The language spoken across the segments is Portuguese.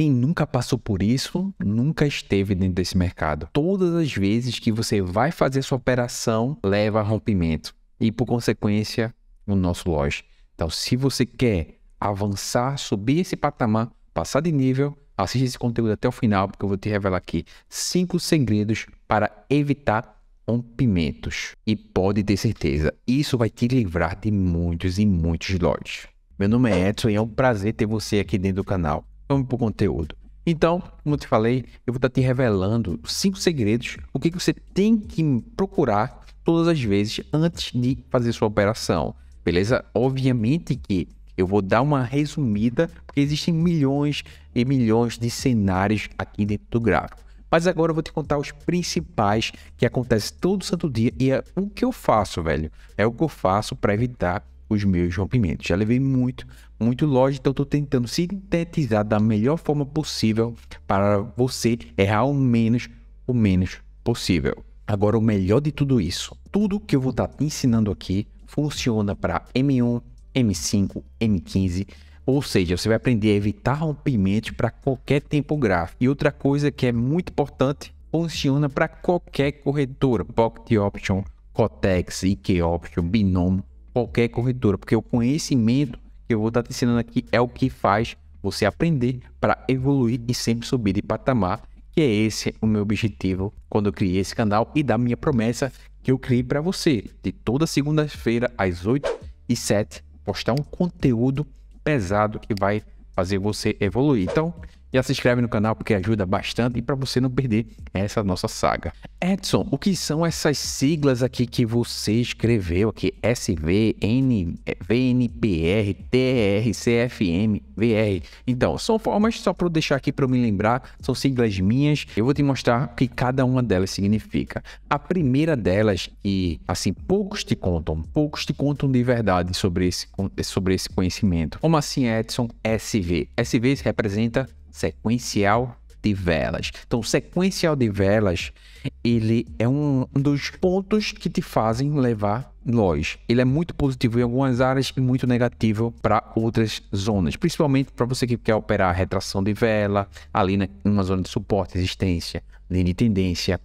Quem nunca passou por isso, nunca esteve dentro desse mercado. Todas as vezes que você vai fazer sua operação, leva a rompimento e, por consequência, o nosso loja. Então, se você quer avançar, subir esse patamar, passar de nível, assista esse conteúdo até o final, porque eu vou te revelar aqui cinco segredos para evitar rompimentos. E pode ter certeza, isso vai te livrar de muitos e muitos lotes. Meu nome é Edson e é um prazer ter você aqui dentro do canal. Vamos para o conteúdo. Então, como eu te falei, eu vou estar te revelando cinco segredos, o que, que você tem que procurar todas as vezes antes de fazer sua operação, beleza? Obviamente que eu vou dar uma resumida, porque existem milhões e milhões de cenários aqui dentro do gráfico. Mas agora eu vou te contar os principais que acontecem todo santo dia e é o que eu faço, velho. É o que eu faço para evitar os meus rompimentos. Já levei muito, muito longe, então estou tentando sintetizar da melhor forma possível para você errar o menos, o menos possível. Agora, o melhor de tudo isso, tudo que eu vou estar tá te ensinando aqui funciona para M1, M5, M15, ou seja, você vai aprender a evitar rompimentos para qualquer tempo gráfico. E outra coisa que é muito importante, funciona para qualquer corretora, Pocket Option, Cotex, IK Option, Binom, qualquer corretora, porque o conhecimento que eu vou estar te ensinando aqui é o que faz você aprender para evoluir e sempre subir de patamar, que é esse o meu objetivo quando eu criei esse canal e da minha promessa que eu criei para você, de toda segunda-feira às 8 e 7, postar um conteúdo pesado que vai fazer você evoluir. Então, já se inscreve no canal porque ajuda bastante e para você não perder essa nossa saga. Edson, o que são essas siglas aqui que você escreveu aqui? V N, VNPR, TR, CFM, VR. Então, são formas só para deixar aqui para eu me lembrar, são siglas minhas. Eu vou te mostrar o que cada uma delas significa. A primeira delas e assim poucos te contam, poucos te contam de verdade sobre esse sobre esse conhecimento. Como assim, Edson? SV. SV representa sequencial de velas. Então, sequencial de velas, ele é um dos pontos que te fazem levar nós. Ele é muito positivo em algumas áreas e muito negativo para outras zonas, principalmente para você que quer operar retração de vela, ali na, numa zona de suporte, resistência, linha de tendência.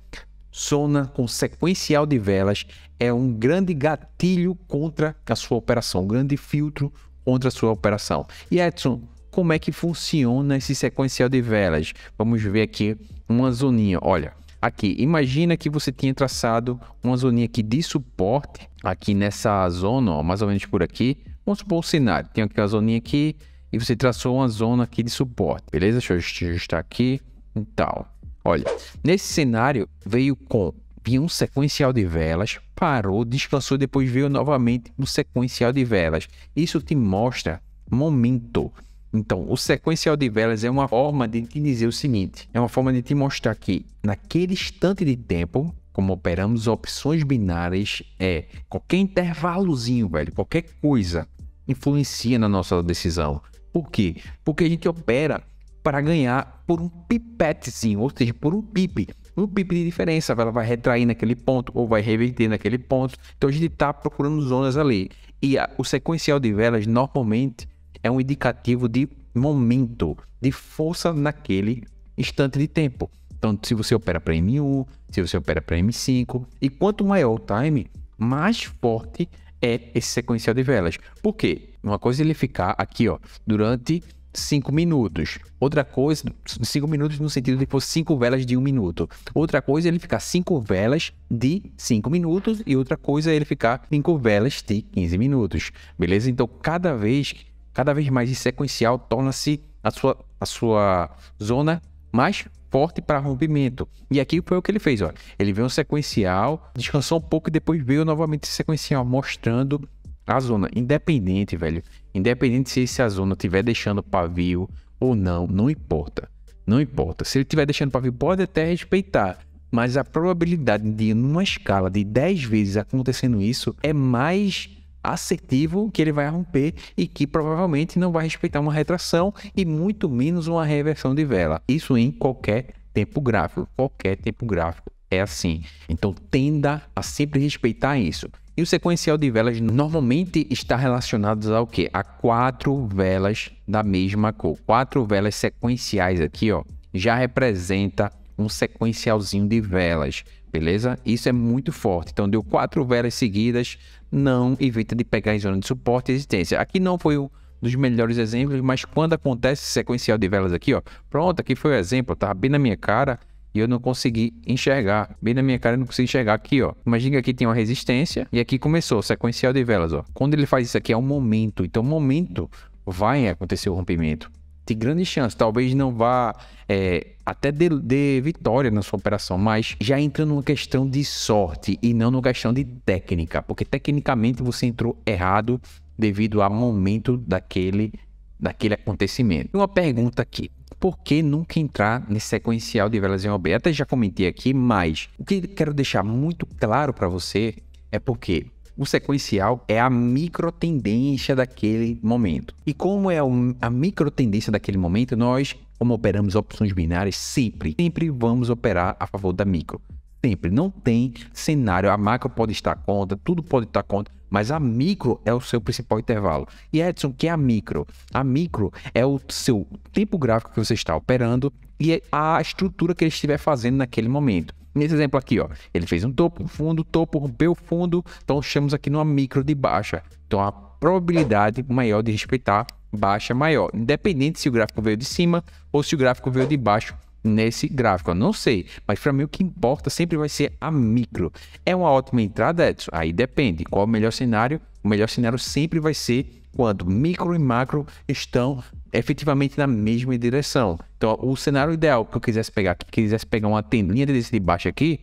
Zona com sequencial de velas é um grande gatilho contra a sua operação, um grande filtro contra a sua operação. E Edson, como é que funciona esse sequencial de velas. Vamos ver aqui uma zoninha, olha. Aqui, imagina que você tinha traçado uma zoninha aqui de suporte, aqui nessa zona, ó, mais ou menos por aqui. Vamos supor um cenário, tem aqui uma zoninha aqui e você traçou uma zona aqui de suporte, beleza? Deixa eu ajustar aqui e tal. Olha, nesse cenário veio com um sequencial de velas, parou, descansou, depois veio novamente um sequencial de velas. Isso te mostra momento. Então, o sequencial de velas é uma forma de te dizer o seguinte: é uma forma de te mostrar que naquele instante de tempo, como operamos opções binárias, é qualquer intervalozinho, velho, qualquer coisa influencia na nossa decisão. Por quê? Porque a gente opera para ganhar por um pipetezinho, ou seja, por um pip, Um pip de diferença, ela vai retrair naquele ponto ou vai reverter naquele ponto. Então a gente está procurando zonas ali. E a, o sequencial de velas normalmente é um indicativo de momento, de força naquele instante de tempo. Então, se você opera para M1, se você opera para M5, e quanto maior o time, mais forte é esse sequencial de velas. Por quê? Uma coisa é ele ficar aqui, ó, durante 5 minutos. Outra coisa, 5 minutos no sentido de que fosse 5 velas de 1 um minuto. Outra coisa é ele ficar 5 velas de 5 minutos e outra coisa é ele ficar 5 velas de 15 minutos. Beleza? Então, cada vez cada vez mais e sequencial torna-se a sua, a sua zona mais forte para rompimento. E aqui foi o que ele fez, olha. Ele veio um sequencial, descansou um pouco e depois veio novamente sequencial, mostrando a zona. Independente, velho. Independente se essa zona estiver deixando pavio ou não, não importa. Não importa. Se ele estiver deixando pavio, pode até respeitar. Mas a probabilidade de, numa escala de 10 vezes acontecendo isso, é mais assertivo que ele vai romper e que provavelmente não vai respeitar uma retração e muito menos uma reversão de vela. Isso em qualquer tempo gráfico, qualquer tempo gráfico é assim. Então tenda a sempre respeitar isso. E o sequencial de velas normalmente está relacionado ao que? A quatro velas da mesma cor. Quatro velas sequenciais aqui, ó, já representa um sequencialzinho de velas, beleza? Isso é muito forte. Então deu quatro velas seguidas não evita de pegar em zona de suporte e resistência. Aqui não foi um dos melhores exemplos, mas quando acontece sequencial de velas aqui, ó, pronto, aqui foi o exemplo, tá? bem na minha cara e eu não consegui enxergar. Bem na minha cara eu não consegui enxergar aqui, ó. Imagina que aqui tem uma resistência e aqui começou, sequencial de velas, ó. Quando ele faz isso aqui é um momento, então momento vai acontecer o rompimento tem grande chance. Talvez não vá é, até de, de, vitória na sua operação, mas já entrando numa questão de sorte e não numa questão de técnica, porque tecnicamente você entrou errado devido ao momento daquele, daquele acontecimento. Uma pergunta aqui. Por que nunca entrar nesse sequencial de velas em OB? Até já comentei aqui, mas o que quero deixar muito claro para você é porque o sequencial é a micro tendência daquele momento. E como é a micro tendência daquele momento, nós, como operamos opções binárias, sempre, sempre vamos operar a favor da micro. Sempre. Não tem cenário. A macro pode estar contra, tudo pode estar contra, mas a micro é o seu principal intervalo. E Edson, que é a micro? A micro é o seu tempo gráfico que você está operando e é a estrutura que ele estiver fazendo naquele momento. Nesse exemplo aqui, ó, ele fez um topo, fundo, topo, rompeu o fundo, então chamamos aqui numa micro de baixa. Então a probabilidade maior de respeitar baixa é maior, independente se o gráfico veio de cima ou se o gráfico veio de baixo nesse gráfico. Eu não sei, mas para mim o que importa sempre vai ser a micro. É uma ótima entrada, Edson? Aí depende. Qual o melhor cenário? O melhor cenário sempre vai ser quando micro e macro estão efetivamente na mesma direção. Então, o cenário ideal que eu quisesse pegar, que quisesse pegar uma tendinha desse de baixo aqui,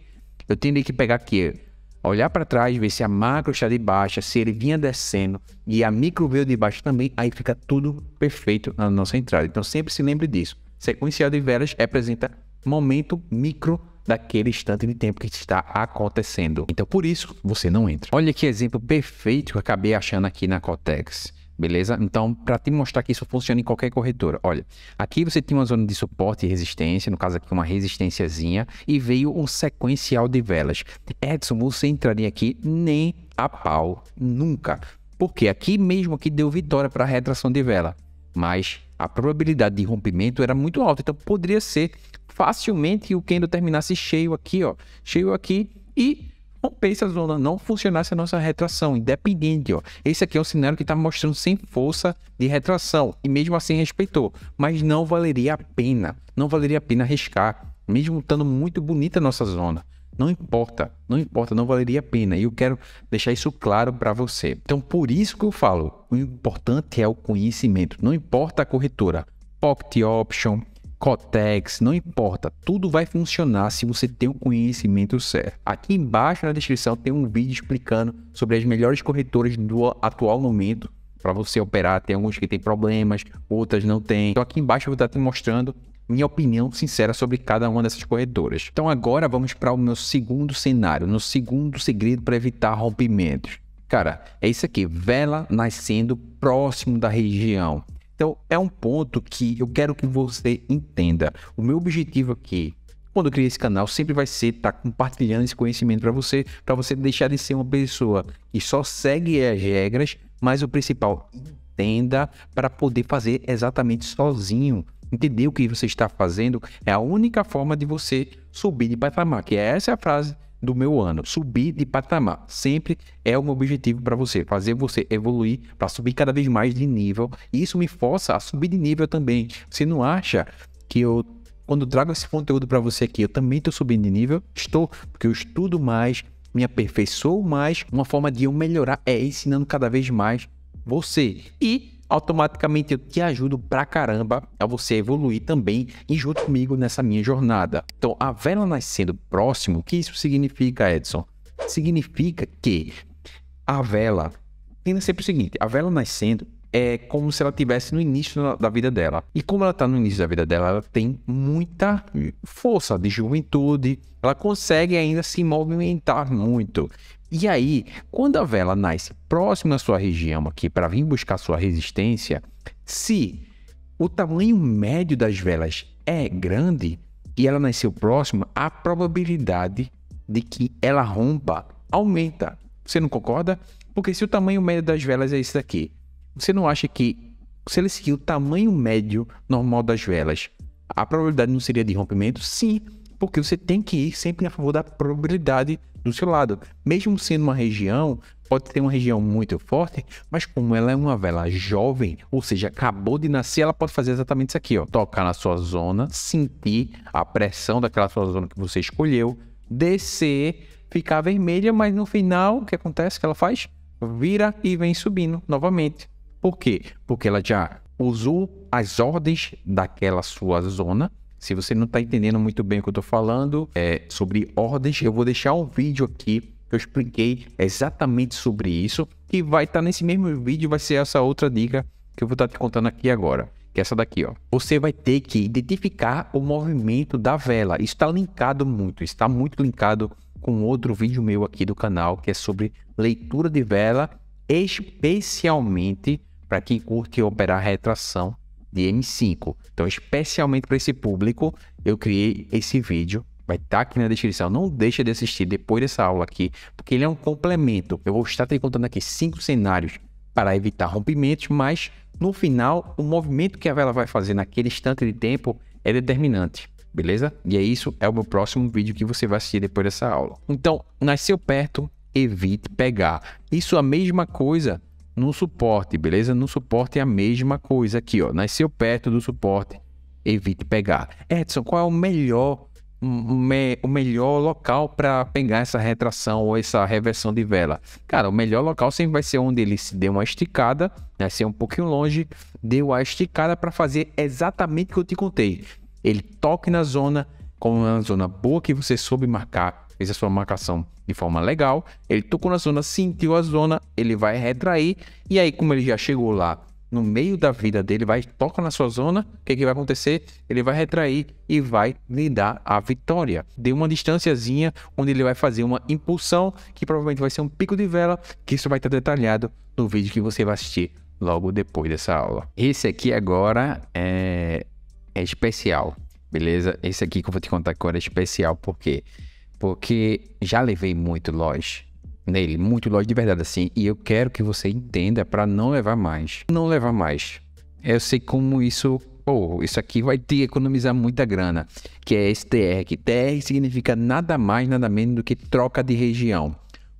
eu teria que pegar aqui, olhar para trás, ver se a macro está de baixa, se ele vinha descendo e a micro veio de baixo também, aí fica tudo perfeito na nossa entrada. Então, sempre se lembre disso. Sequencial de velas representa momento micro daquele instante de tempo que está acontecendo. Então, por isso, você não entra. Olha que exemplo perfeito que eu acabei achando aqui na Cotex beleza? Então, para te mostrar que isso funciona em qualquer corretora, olha, aqui você tem uma zona de suporte e resistência, no caso aqui uma resistênciazinha, e veio um sequencial de velas. Edson, você entraria aqui nem a pau, nunca. Porque aqui mesmo que deu vitória para a retração de vela, mas a probabilidade de rompimento era muito alta, então poderia ser facilmente o Kendo terminasse cheio aqui, ó, cheio aqui e compensa a zona não funcionar se a nossa retração, independente. Ó. Esse aqui é um cenário que está mostrando sem força de retração e mesmo assim respeitou, mas não valeria a pena, não valeria a pena arriscar, mesmo estando muito bonita a nossa zona. Não importa, não importa, não valeria a pena. E eu quero deixar isso claro para você. Então, por isso que eu falo, o importante é o conhecimento. Não importa a corretora, Pocket Option, Cotex, não importa, tudo vai funcionar se você tem o conhecimento certo. Aqui embaixo na descrição tem um vídeo explicando sobre as melhores corretoras do atual momento para você operar. Tem alguns que tem problemas, outras não tem. Então aqui embaixo eu vou estar te mostrando minha opinião sincera sobre cada uma dessas corretoras. Então agora vamos para o meu segundo cenário, no segundo segredo para evitar rompimentos. Cara, é isso aqui, vela nascendo próximo da região. Então, é um ponto que eu quero que você entenda. O meu objetivo aqui, quando eu criei esse canal, sempre vai ser estar tá compartilhando esse conhecimento para você, para você deixar de ser uma pessoa que só segue as regras, mas o principal, entenda para poder fazer exatamente sozinho. Entender o que você está fazendo é a única forma de você subir de patamar, que é essa a frase do meu ano, subir de patamar. Sempre é o meu objetivo para você, fazer você evoluir para subir cada vez mais de nível. E isso me força a subir de nível também. Você não acha que eu quando trago esse conteúdo para você aqui, eu também estou subindo de nível? Estou, porque eu estudo mais, me aperfeiçoo mais. Uma forma de eu melhorar é ensinando cada vez mais você. E automaticamente eu te ajudo pra caramba a você evoluir também e junto comigo nessa minha jornada. Então, a vela nascendo próximo, o que isso significa, Edson? Significa que a vela tem sempre o seguinte: a vela nascendo é como se ela tivesse no início da vida dela. E como ela está no início da vida dela, ela tem muita força de juventude, ela consegue ainda se movimentar muito. E aí, quando a vela nasce próxima à sua região aqui para vir buscar sua resistência, se o tamanho médio das velas é grande e ela nasceu próxima, a probabilidade de que ela rompa aumenta. Você não concorda? Porque se o tamanho médio das velas é esse daqui, você não acha que se ele seguir o tamanho médio normal das velas, a probabilidade não seria de rompimento? Sim, porque você tem que ir sempre a favor da probabilidade do seu lado. Mesmo sendo uma região, pode ter uma região muito forte, mas como ela é uma vela jovem, ou seja, acabou de nascer, ela pode fazer exatamente isso aqui, ó. Tocar na sua zona, sentir a pressão daquela sua zona que você escolheu, descer, ficar vermelha, mas no final, o que acontece que ela faz? Vira e vem subindo novamente. Por quê? Porque ela já usou as ordens daquela sua zona se você não está entendendo muito bem o que eu estou falando é, sobre ordens, eu vou deixar um vídeo aqui que eu expliquei exatamente sobre isso, que vai estar tá nesse mesmo vídeo, vai ser essa outra dica que eu vou estar tá te contando aqui agora que é essa daqui, ó. Você vai ter que identificar o movimento da vela. Isso está linkado muito, está muito linkado com outro vídeo meu aqui do canal, que é sobre leitura de vela, especialmente para quem curte operar retração de M5. Então, especialmente para esse público, eu criei esse vídeo. Vai estar tá aqui na descrição. Não deixa de assistir depois dessa aula aqui, porque ele é um complemento. Eu vou estar te contando aqui cinco cenários para evitar rompimentos, mas no final, o movimento que a vela vai fazer naquele instante de tempo é determinante beleza? E é isso, é o meu próximo vídeo que você vai assistir depois dessa aula. Então, nasceu perto, evite pegar. Isso é a mesma coisa no suporte, beleza? No suporte é a mesma coisa aqui, ó. Nasceu perto do suporte, evite pegar. Edson, qual é o melhor me, o melhor local para pegar essa retração ou essa reversão de vela? Cara, o melhor local sempre vai ser onde ele se deu uma esticada, nasceu né? é um pouquinho longe, deu a esticada para fazer exatamente o que eu te contei. Ele toque na zona, como uma zona boa que você soube marcar, fez a sua marcação de forma legal, ele tocou na zona, sentiu a zona, ele vai retrair, e aí, como ele já chegou lá no meio da vida dele, vai tocar na sua zona, o que, é que vai acontecer? Ele vai retrair e vai lhe dar a vitória. De uma distânciazinha onde ele vai fazer uma impulsão, que provavelmente vai ser um pico de vela, que isso vai estar detalhado no vídeo que você vai assistir logo depois dessa aula. Esse aqui agora é, é especial, beleza? Esse aqui que eu vou te contar agora é especial, porque quê? Porque já levei muito longe nele, muito longe de verdade assim, e eu quero que você entenda para não levar mais. Não levar mais. Eu sei como isso, pô, isso aqui vai te economizar muita grana, que é STR. STR que TR significa nada mais, nada menos do que troca de região.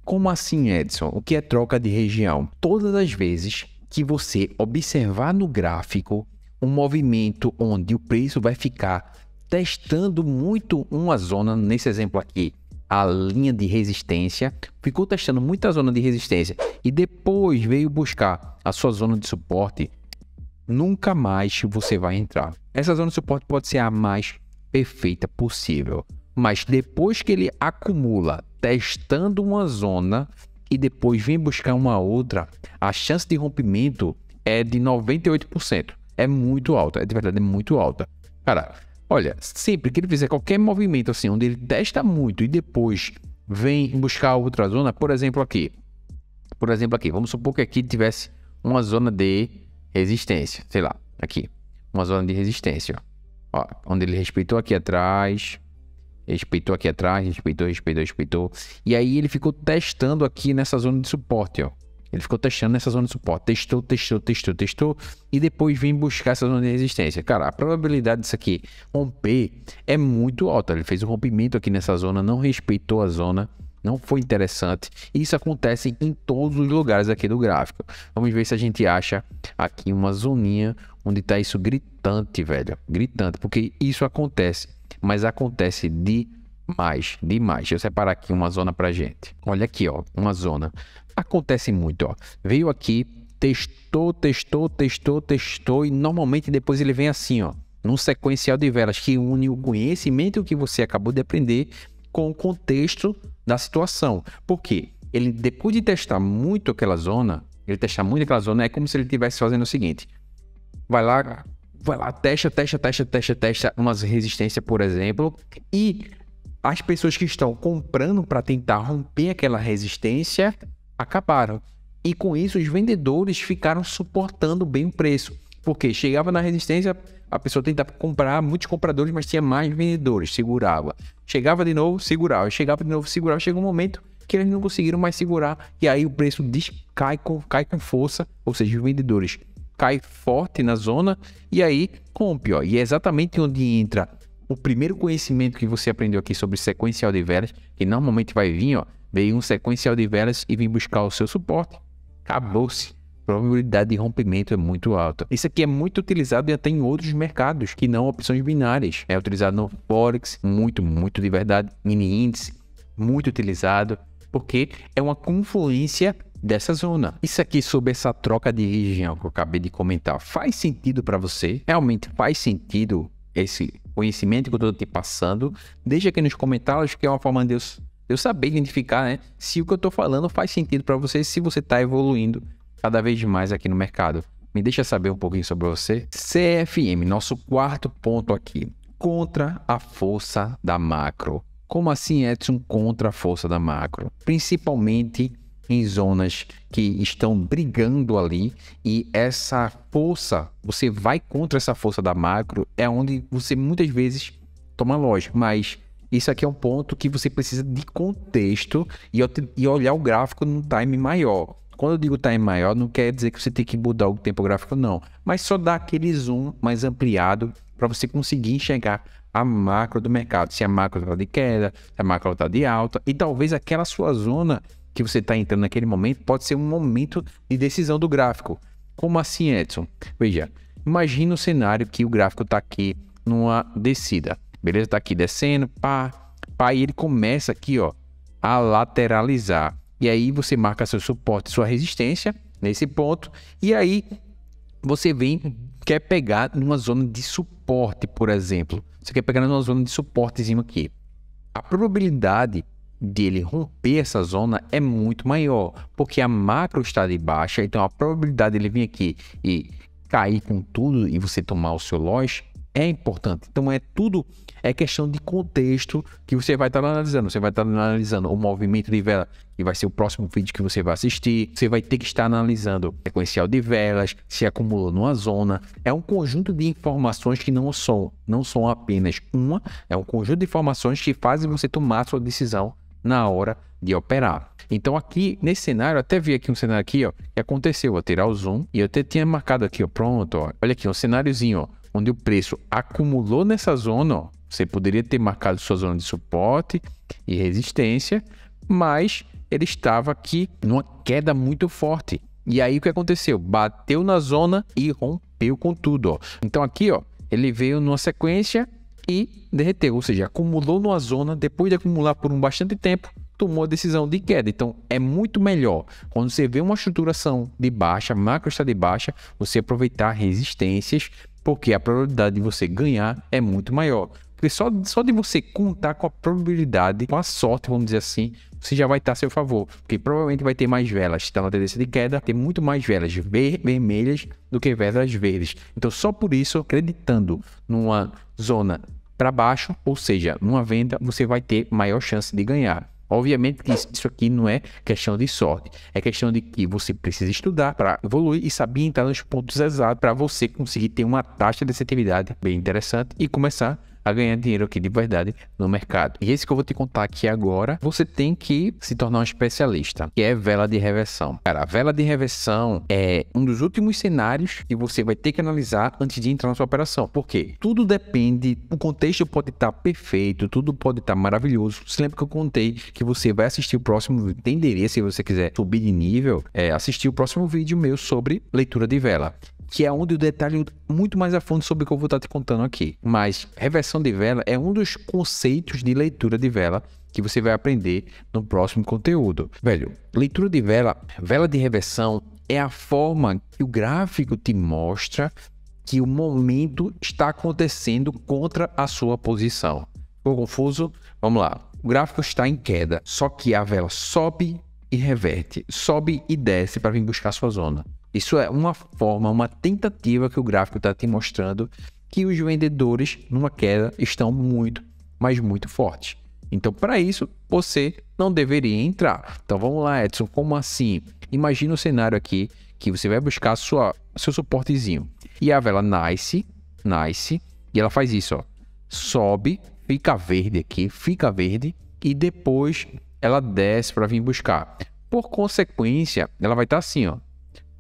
Como assim, Edson? O que é troca de região? Todas as vezes que você observar no gráfico um movimento onde o preço vai ficar testando muito uma zona, nesse exemplo aqui, a linha de resistência, ficou testando muita zona de resistência e depois veio buscar a sua zona de suporte, nunca mais você vai entrar. Essa zona de suporte pode ser a mais perfeita possível, mas depois que ele acumula testando uma zona e depois vem buscar uma outra, a chance de rompimento é de 98%. É muito alta, é de verdade, é muito alta. Cara, Olha, sempre que ele fizer qualquer movimento assim, onde ele testa muito e depois vem buscar outra zona, por exemplo aqui. Por exemplo aqui, vamos supor que aqui tivesse uma zona de resistência, sei lá, aqui. Uma zona de resistência, ó. onde ele respeitou aqui atrás, respeitou aqui atrás, respeitou, respeitou, respeitou. E aí ele ficou testando aqui nessa zona de suporte, ó. Ele ficou testando nessa zona de suporte. Testou, testou, testou, testou. E depois vem buscar essa zona de resistência. Cara, a probabilidade disso aqui romper é muito alta. Ele fez um rompimento aqui nessa zona, não respeitou a zona. Não foi interessante. Isso acontece em todos os lugares aqui do gráfico. Vamos ver se a gente acha aqui uma zoninha onde está isso gritante, velho. Gritante, porque isso acontece. Mas acontece de mais, demais. Deixa eu separar aqui uma zona pra gente. Olha aqui, ó, uma zona. Acontece muito, ó. Veio aqui, testou, testou, testou, testou e normalmente depois ele vem assim, ó, num sequencial de velas que une o conhecimento que você acabou de aprender com o contexto da situação. Por quê? Ele depois de testar muito aquela zona, ele testar muito aquela zona é como se ele estivesse fazendo o seguinte: vai lá, vai lá, testa, testa, testa, testa, testa umas resistências, por exemplo, e as pessoas que estão comprando para tentar romper aquela resistência acabaram. E com isso, os vendedores ficaram suportando bem o preço. Porque chegava na resistência, a pessoa tentava comprar, muitos compradores, mas tinha mais vendedores, segurava. Chegava de novo, segurava. Chegava de novo, segurava. Chega um momento que eles não conseguiram mais segurar. E aí o preço cai com, cai com força, ou seja, os vendedores caem forte na zona e aí compre. Ó. E é exatamente onde entra o primeiro conhecimento que você aprendeu aqui sobre sequencial de velas, que normalmente vai vir, ó, veio um sequencial de velas e vem buscar o seu suporte. Acabou-se. probabilidade de rompimento é muito alta. Isso aqui é muito utilizado e até em outros mercados que não opções binárias. É utilizado no Forex, muito, muito de verdade. Mini índice, muito utilizado, porque é uma confluência dessa zona. Isso aqui sobre essa troca de região que eu acabei de comentar, faz sentido para você? Realmente faz sentido esse conhecimento que eu estou te passando. Deixa aqui nos comentários que é uma forma de eu, eu saber identificar né, se o que eu estou falando faz sentido para você, se você está evoluindo cada vez mais aqui no mercado. Me deixa saber um pouquinho sobre você. CFM, nosso quarto ponto aqui. Contra a força da macro. Como assim, Edson, contra a força da macro? Principalmente em zonas que estão brigando ali e essa força, você vai contra essa força da macro, é onde você muitas vezes toma lógico, mas isso aqui é um ponto que você precisa de contexto e, e olhar o gráfico num time maior. Quando eu digo time maior, não quer dizer que você tem que mudar o tempo gráfico, não. Mas só dá aquele zoom mais ampliado para você conseguir enxergar a macro do mercado. Se a macro está de queda, se a macro está de alta. E talvez aquela sua zona que você está entrando naquele momento pode ser um momento de decisão do gráfico. Como assim, Edson? Veja, imagina o cenário que o gráfico está aqui numa descida, beleza? Está aqui descendo, pá, pá, e ele começa aqui, ó, a lateralizar. E aí você marca seu suporte, sua resistência nesse ponto, e aí você vem, quer pegar numa zona de suporte, por exemplo. Você quer pegar numa zona de suportezinho aqui. A probabilidade dele romper essa zona é muito maior, porque a macro está de baixa, então a probabilidade dele vir aqui e cair com tudo e você tomar o seu loss é importante. Então é tudo é questão de contexto que você vai estar analisando. Você vai estar analisando o movimento de vela, que vai ser o próximo vídeo que você vai assistir. Você vai ter que estar analisando sequencial de velas, se acumulou numa zona. É um conjunto de informações que não são, não são apenas uma, é um conjunto de informações que fazem você tomar sua decisão na hora de operar. Então aqui nesse cenário, até vi aqui um cenário aqui, ó, que aconteceu, vou tirar o zoom e eu até tinha marcado aqui, ó, pronto, ó, olha aqui, um cenáriozinho, ó, onde o preço acumulou nessa zona, ó, você poderia ter marcado sua zona de suporte e resistência, mas ele estava aqui numa queda muito forte. E aí o que aconteceu? Bateu na zona e rompeu com tudo, ó. Então aqui, ó, ele veio numa sequência e derreteu, ou seja, acumulou numa zona, depois de acumular por um bastante tempo, tomou a decisão de queda. Então é muito melhor quando você vê uma estruturação de baixa, macro está de baixa, você aproveitar resistências, porque a probabilidade de você ganhar é muito maior. Porque só, só de você contar com a probabilidade, com a sorte, vamos dizer assim, você já vai estar a seu favor. Porque provavelmente vai ter mais velas, está na tendência de queda, tem muito mais velas ver, vermelhas do que velas verdes. Então, só por isso, acreditando numa zona para baixo, ou seja, numa venda você vai ter maior chance de ganhar. Obviamente que isso aqui não é questão de sorte, é questão de que você precisa estudar para evoluir e saber entrar nos pontos exatos para você conseguir ter uma taxa de assertividade bem interessante e começar a tá ganhar dinheiro aqui de verdade no mercado. E esse que eu vou te contar aqui agora, você tem que se tornar um especialista, que é vela de reversão. Cara, a vela de reversão é um dos últimos cenários que você vai ter que analisar antes de entrar na sua operação. Por quê? Tudo depende, o contexto pode estar tá perfeito, tudo pode estar tá maravilhoso. Você lembra que eu contei que você vai assistir o próximo, tem endereço se você quiser subir de nível, é, assistir o próximo vídeo meu sobre leitura de vela que é onde o detalhe muito mais a fundo sobre o que eu vou estar te contando aqui. Mas reversão de vela é um dos conceitos de leitura de vela que você vai aprender no próximo conteúdo. Velho, leitura de vela, vela de reversão é a forma que o gráfico te mostra que o momento está acontecendo contra a sua posição. Ficou confuso? Vamos lá. O gráfico está em queda, só que a vela sobe e reverte, sobe e desce para vir buscar sua zona. Isso é uma forma, uma tentativa que o gráfico está te mostrando que os vendedores numa queda estão muito, mas muito fortes. Então, para isso, você não deveria entrar. Então, vamos lá, Edson, como assim? Imagina o cenário aqui que você vai buscar sua, seu suportezinho. E a vela nice, nice, e ela faz isso, ó. Sobe, fica verde aqui, fica verde, e depois ela desce para vir buscar. Por consequência, ela vai estar tá assim, ó,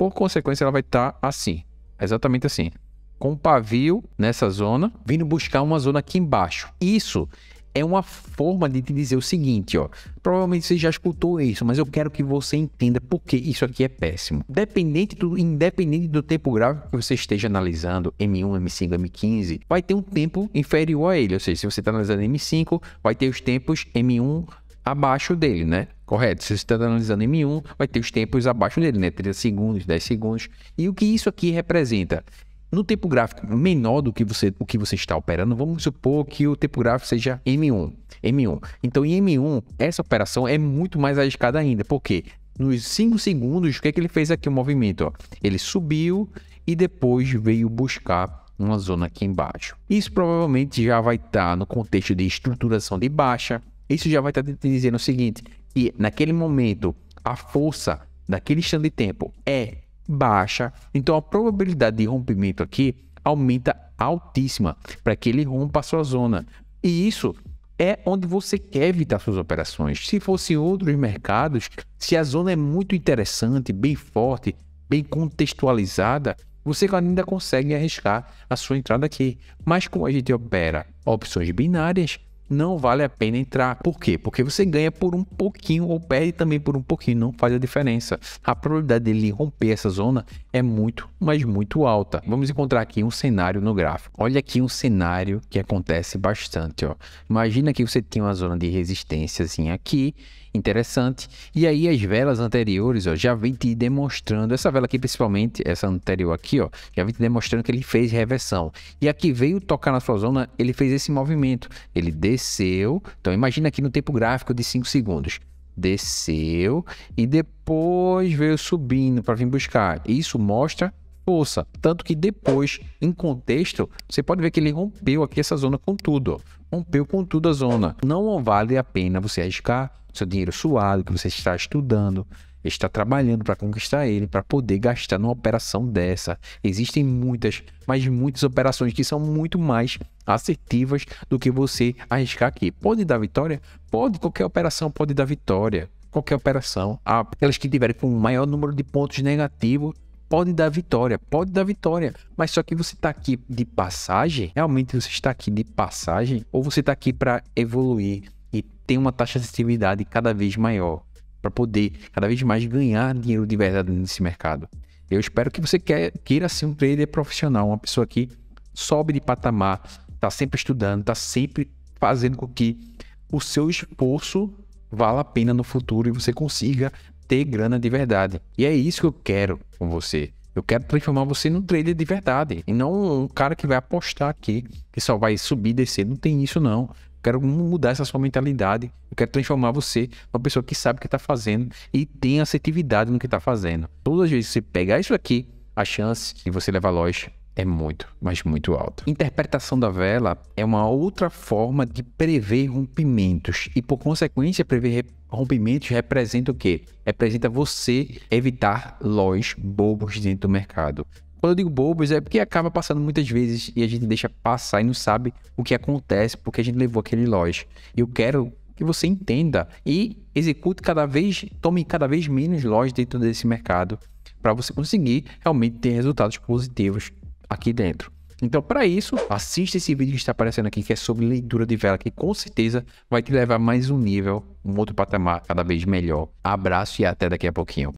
por consequência, ela vai estar tá assim, é exatamente assim, com o pavio nessa zona, vindo buscar uma zona aqui embaixo. Isso é uma forma de te dizer o seguinte, ó. Provavelmente você já escutou isso, mas eu quero que você entenda por que isso aqui é péssimo. Dependente do, independente do tempo gráfico que você esteja analisando, M1, M5, M15, vai ter um tempo inferior a ele. Ou seja, se você está analisando M5, vai ter os tempos M1 abaixo dele, né? Correto? Se você está analisando M1, vai ter os tempos abaixo dele, né? 30 segundos, 10 segundos. E o que isso aqui representa? No tempo gráfico menor do que você, o que você está operando, vamos supor que o tempo gráfico seja M1. M1. Então, em M1, essa operação é muito mais arriscada ainda. Por quê? Nos 5 segundos, o que, é que ele fez aqui? O movimento. Ó? Ele subiu e depois veio buscar uma zona aqui embaixo. Isso provavelmente já vai estar tá no contexto de estruturação de baixa. Isso já vai estar tá dizendo o seguinte: e naquele momento a força daquele instante de tempo é baixa, então a probabilidade de rompimento aqui aumenta altíssima para que ele rompa a sua zona. E isso é onde você quer evitar suas operações. Se fossem outros mercados, se a zona é muito interessante, bem forte, bem contextualizada, você ainda consegue arriscar a sua entrada aqui. Mas como a gente opera opções binárias, não vale a pena entrar. Por quê? Porque você ganha por um pouquinho ou perde também por um pouquinho, não faz a diferença. A probabilidade dele romper essa zona é muito, mas muito alta. Vamos encontrar aqui um cenário no gráfico. Olha aqui um cenário que acontece bastante, ó. Imagina que você tem uma zona de resistência aqui interessante. E aí as velas anteriores, ó, já vem te demonstrando, essa vela aqui principalmente, essa anterior aqui, ó, já vem te demonstrando que ele fez reversão. E aqui veio tocar na sua zona, ele fez esse movimento, ele desceu, então imagina aqui no tempo gráfico de 5 segundos. Desceu e depois veio subindo para vir buscar. Isso mostra força. Tanto que depois, em contexto, você pode ver que ele rompeu aqui essa zona com tudo. Rompeu com tudo a zona. Não vale a pena você arriscar seu dinheiro suado, que você está estudando, está trabalhando para conquistar ele, para poder gastar numa operação dessa. Existem muitas, mas muitas operações que são muito mais assertivas do que você arriscar aqui. Pode dar vitória? Pode, qualquer operação pode dar vitória. Qualquer operação, aquelas que tiverem com o maior número de pontos negativos, pode dar vitória, pode dar vitória, mas só que você está aqui de passagem, realmente você está aqui de passagem ou você está aqui para evoluir? tem uma taxa de atividade cada vez maior para poder cada vez mais ganhar dinheiro de verdade nesse mercado. Eu espero que você quer, queira ser um trader profissional, uma pessoa que sobe de patamar, está sempre estudando, está sempre fazendo com que o seu esforço vale a pena no futuro e você consiga ter grana de verdade. E é isso que eu quero com você. Eu quero transformar você num trader de verdade e não um cara que vai apostar aqui, que só vai subir e descer. Não tem isso, não quero mudar essa sua mentalidade. Eu quero transformar você numa pessoa que sabe o que está fazendo e tem assertividade no que está fazendo. Todas as vezes que você pegar isso aqui, a chance de você levar loja é muito, mas muito alta. Interpretação da vela é uma outra forma de prever rompimentos e, por consequência, prever rompimentos representa o quê? Representa você evitar lojas bobos dentro do mercado. Quando eu digo bobos, é porque acaba passando muitas vezes e a gente deixa passar e não sabe o que acontece porque a gente levou aquele loja. Eu quero que você entenda e execute cada vez, tome cada vez menos lojas dentro desse mercado para você conseguir realmente ter resultados positivos aqui dentro. Então, para isso, assista esse vídeo que está aparecendo aqui, que é sobre leitura de vela, que com certeza vai te levar mais um nível, um outro patamar cada vez melhor. Abraço e até daqui a pouquinho.